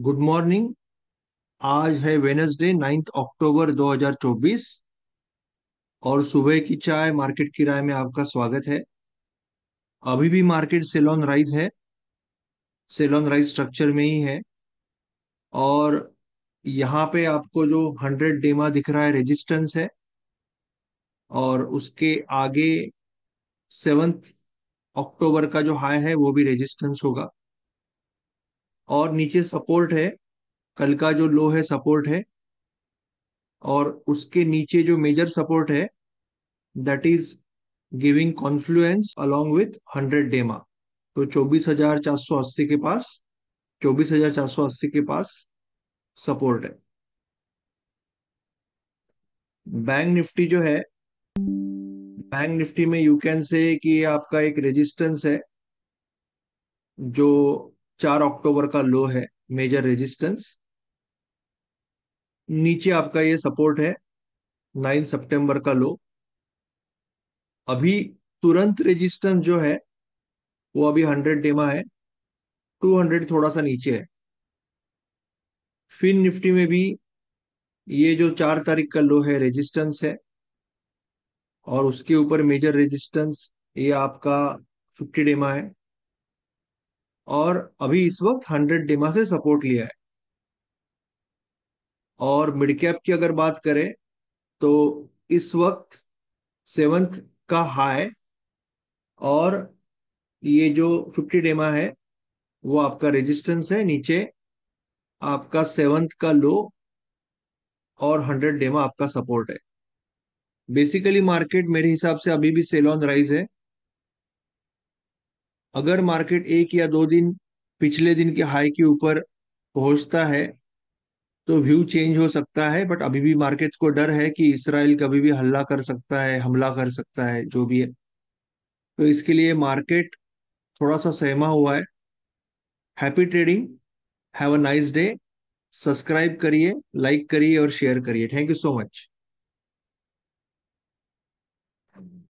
good morning आज है Wednesday ninth अक्टूबर 2024 और सुबह की चाय मार्केट की राय में आपका स्वागत है अभी भी मार्केट सेलॉन राइज है सेलॉन राइज स्ट्रक्चर में ही है और यहाँ पे आपको जो 100 डेमा दिख रहा है रेजिस्टेंस है और उसके आगे सेवन्थ अक्टूबर का जो हाई है वो भी रेजिस्टेंस होगा और नीचे सपोर्ट है कल का जो लो है सपोर्ट है और उसके नीचे जो मेजर सपोर्ट है that is giving confluence along with hundred DEMA तो चौबीस हजार चार सौ अस्सी के पास चौबीस हजार चार सौ अस्सी के पास सपोर्ट है बैंक निफ्टी जो है बैंक निफ्टी में यू कैन से कि आपका एक रेजिस्टेंस है जो चार अक्टूबर का लो है मेजर रेजिस्टेंस नीचे आपका ये सपोर्ट है नाइन सितंबर का लो अभी तुरंत रेजिस्टेंस जो है वो अभी हंड्रेड डेमा है टू हंड्रेड थोड़ा सा नीचे है फिन निफ्टी में भी ये जो चार तारीख का लो है रेजिस्टेंस है और उसके ऊपर मेजर रेजिस्टेंस ये आपका फिफ्टी डेमा है और अभी इस वक्त हंड्रेड डिमा से सपोर्ट लिया है और मिड कैप की अगर बात करें तो इस वक्त सेवंथ का हाई और ये जो फिफ्टी डेमा है वो आपका रेजिस्टेंस है नीचे आपका सेवंथ का लो और हंड्रेड डेमा आपका सपोर्ट है बेसिकली मार्केट मेरे हिसाब से अभी भी सेल ऑन राइज है अगर मार्केट एक या दो दिन पिछले दिन के हाई के ऊपर पहुंचता है तो व्यू चेंज हो सकता है बट अभी भी मार्केट को डर है कि इसराइल कभी भी हल्ला कर सकता है हमला कर सकता है जो भी है तो इसके लिए मार्केट थोड़ा सा सहमा हुआ है happy trading have a nice day subscribe करिए लाइक करिए और शेयर करिए थैंक यू सो मच